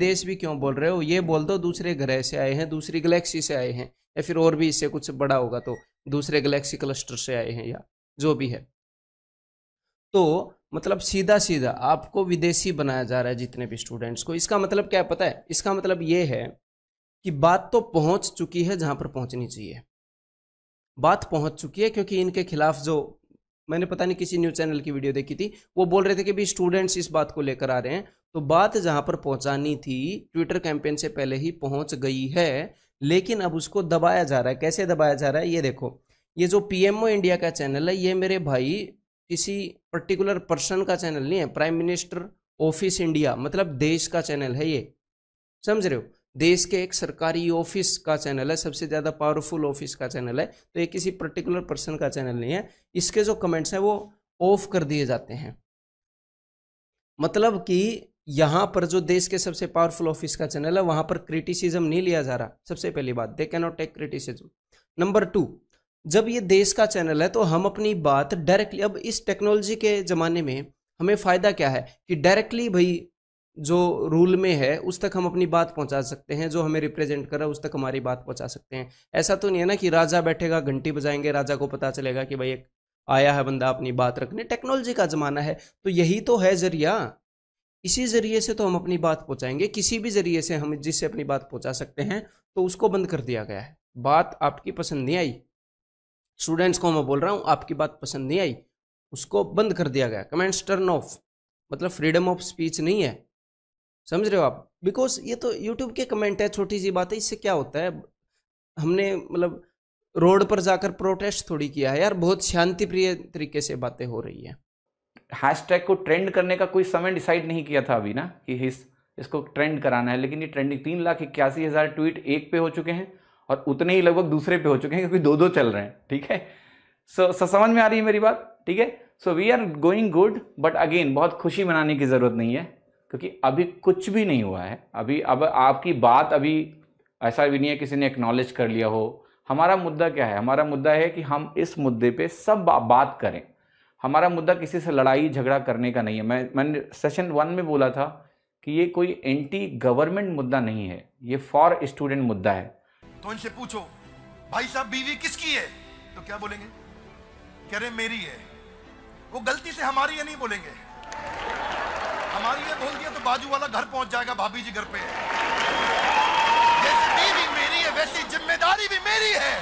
देश भी क्यों बोल रहे हो ये बोल दो दूसरे ग्रह से आए हैं दूसरी गलेक्सी से आए हैं या फिर और भी इससे कुछ बड़ा होगा तो दूसरे गलेक्सी क्लस्टर से आए हैं या जो भी है तो मतलब सीधा सीधा आपको विदेशी बनाया जा रहा है जितने भी स्टूडेंट्स को इसका मतलब क्या पता है इसका मतलब ये है कि बात तो पहुंच चुकी है जहां पर पहुंचनी चाहिए बात पहुंच चुकी है क्योंकि इनके खिलाफ जो मैंने पता नहीं किसी न्यूज़ चैनल की वीडियो देखी थी वो बोल रहे थे कि भी स्टूडेंट्स इस बात को लेकर आ रहे हैं तो बात जहां पर पहुंचानी थी ट्विटर कैंपेन से पहले ही पहुंच गई है लेकिन अब उसको दबाया जा रहा है कैसे दबाया जा रहा है ये देखो ये जो पीएमओ इंडिया का चैनल है ये मेरे भाई किसी पर्टिकुलर पर्सन का चैनल नहीं है प्राइम मिनिस्टर ऑफिस इंडिया मतलब देश का चैनल है ये समझ रहे हो देश के एक सरकारी ऑफिस का चैनल है सबसे ज़्यादा पावरफुल ऑफिस का चैनल है तो ये किसी पर्टिकुलर पर्सन का चैनल नहीं है इसके जो कमेंट्स हैं वो ऑफ कर दिए जाते हैं मतलब कि यहाँ पर जो देश के सबसे पावरफुल ऑफिस का चैनल है वहाँ पर क्रिटिसिज्म नहीं लिया जा रहा सबसे पहली बात they can not take criticism number two जब ये देश का चैनल है तो हम अपनी बात डायरेक्टली अब इस टेक्नोलॉजी के ज़माने में हमें फ़ायदा क्या है कि डायरेक्टली भाई जो रूल में है उस तक हम अपनी बात पहुंचा सकते हैं जो हमें रिप्रेजेंट कर रहा है उस तक हमारी बात पहुंचा सकते हैं ऐसा तो नहीं है ना कि राजा बैठेगा घंटी बजाएंगे राजा को पता चलेगा कि भाई एक आया है बंदा अपनी बात रखने टेक्नोलॉजी का ज़माना है तो यही तो है जरिया इसी ज़रिए से तो हम अपनी बात पहुँचाएंगे किसी भी ज़रिए से हम जिससे अपनी बात पहुँचा सकते हैं तो उसको बंद कर दिया गया है बात आपकी पसंद नहीं आई स्टूडेंट्स को मैं बोल रहा हूँ आपकी बात पसंद नहीं आई उसको बंद कर दिया गया कमेंट्स टर्न ऑफ मतलब फ्रीडम ऑफ स्पीच नहीं है समझ रहे हो आप बिकॉज ये तो यूट्यूब के कमेंट है छोटी सी बात है इससे क्या होता है हमने मतलब रोड पर जाकर प्रोटेस्ट थोड़ी किया है यार बहुत शांति प्रिय तरीके से बातें हो रही है हैशटैग को ट्रेंड करने का कोई समय डिसाइड नहीं किया था अभी ना कि इस, इसको ट्रेंड कराना है लेकिन ये ट्रेंडिंग तीन लाख इक्यासी हज़ार ट्वीट एक पे हो चुके हैं और उतने ही लगभग दूसरे पे हो चुके हैं क्योंकि दो दो चल रहे हैं ठीक है सो so, समझ में आ रही है मेरी बात ठीक है so we are going good but again बहुत खुशी मनाने की ज़रूरत नहीं है क्योंकि अभी कुछ भी नहीं हुआ है अभी अब आपकी बात अभी ऐसा भी नहीं है किसी ने एक्नॉलेज कर लिया हो हमारा मुद्दा क्या है हमारा मुद्दा है कि हम इस मुद्दे पे सब बात करें हमारा मुद्दा किसी से लड़ाई झगड़ा करने का नहीं है मैं मैंने सेशन वन में बोला था कि ये कोई एंटी गवर्नमेंट मुद्दा नहीं है ये फॉर स्टूडेंट मुद्दा है तो इनसे पूछो भाई साहब बीवी किसकी है तो क्या बोलेंगे कह रहे मेरी है वो गलती से हमारी है नहीं बोलेंगे हमारी ये बोल दिया तो बाजू वाला घर पहुंच जाएगा भाभी जी घर पे जैसे बीवी मेरी है वैसी जिम्मेदारी भी मेरी है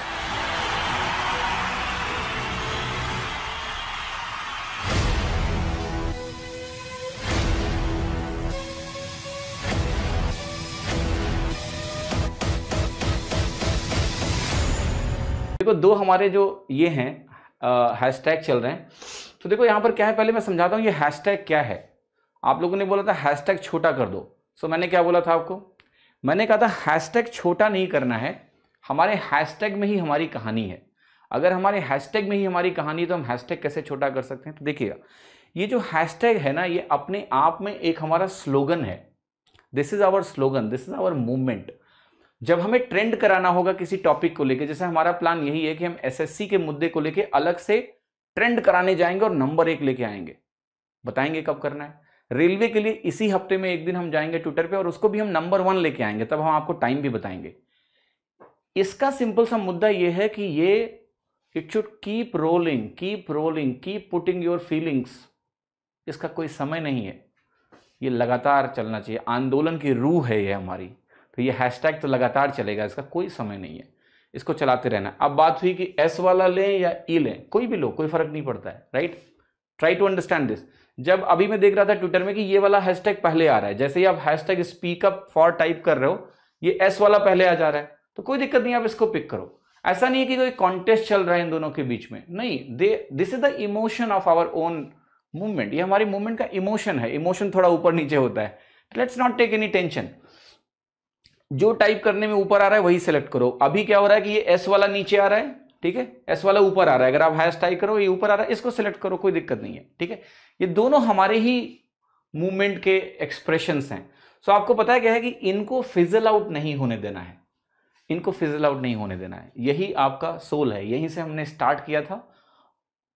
देखो दो हमारे जो ये हैं हैशटैग चल रहे हैं तो देखो यहाँ पर क्या है पहले मैं समझाता हूँ ये हैशटैग क्या है आप लोगों ने बोला था हैशटैग छोटा कर दो सो मैंने क्या बोला था आपको मैंने कहा था हैशटैग छोटा नहीं करना है हमारे हैशटैग में ही हमारी कहानी है अगर हमारे हैशटैग में ही हमारी कहानी है तो हम हैशटैग कैसे छोटा कर सकते हैं तो देखिएगा ये जो हैशटैग है ना ये अपने आप में एक हमारा स्लोगन है this is our slogan this is our movement जब हमें ट्रेंड कराना होगा किसी टॉपिक को लेके जैसे हमारा प्लान यही है कि हम एसएससी के मुद्दे को लेके अलग से ट्रेंड कराने जाएंगे और नंबर एक लेके आएंगे बताएंगे कब करना है रेलवे के लिए इसी हफ्ते में एक दिन हम जाएंगे ट्विटर पे और उसको भी हम नंबर वन लेके आएंगे तब हम आपको टाइम भी बताएंगे इसका सिंपल सा मुद्दा यह है कि ये it should keep rolling keep rolling keep putting your feelings इसका कोई समय नहीं है ये लगातार चलना चाहिए आंदोलन की रूह है ये हमारी तो ये हैशटैग तो लगातार चलेगा इसका कोई समय नहीं है इसको चलाते रहना अब बात हुई कि एस वाला लें या ई e लें कोई भी लो कोई फर्क नहीं पड़ता है right try to understand this जब अभी मैं देख रहा था ट्विटर में कि ये वाला हैशटैग पहले आ रहा है जैसे ही आप हैशटैग स्पीकअप फॉर टाइप कर रहे हो ये एस वाला पहले आ जा रहा है तो कोई दिक्कत नहीं आप इसको पिक करो ऐसा नहीं है कि कोई कॉन्टेस्ट चल रहा है इन दोनों के बीच में नहीं दे this is the emotion of our own movement ये हमारी मूवमेंट का इमोशन है इमोशन थोड़ा ऊपर नीचे होता है let's not take any tension जो टाइप करने में ऊपर आ रहा है वही सेलेक्ट करो अभी क्या हो रहा है कि ये एस वाला नीचे आ रहा है ठीक है एस वाला ऊपर आ रहा है अगर आप हैश टाइप करो ये ऊपर आ रहा है इसको सेलेक्ट करो कोई दिक्कत नहीं है ठीक है ये दोनों हमारे ही मूवमेंट के एक्सप्रेशंस हैं सो so, आपको पता है क्या है कि इनको फिजल आउट नहीं होने देना है इनको फिजल आउट नहीं होने देना है यही आपका सोल है यहीं से हमने स्टार्ट किया था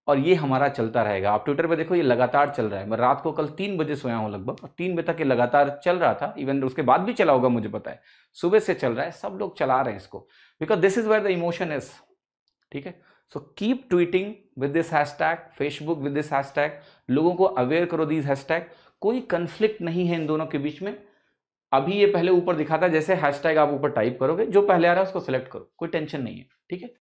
और ये हमारा चलता रहेगा आप ट्विटर पे देखो ये लगातार चल रहा है मैं रात को कल तीन बजे सोया हूँ लगभग और तीन बजे तक ये लगातार चल रहा था इवन उसके बाद भी चला होगा मुझे पता है सुबह से चल रहा है सब लोग चला रहे हैं इसको because this is where the emotion is ठीक है so keep tweeting with this hashtag Facebook with this hashtag लोगों को अवेयर करो दिस हैशटैग कोई कन्फ्लिक्ट नहीं है इन दोनों के बीच में अभी ये पहले ऊपर दिखाता है जैसे हैशटैग आप ऊपर टाइप करोगे जो पहले आ रहा है उसको सेलेक्ट करो कोई टेंशन नहीं है ठीक है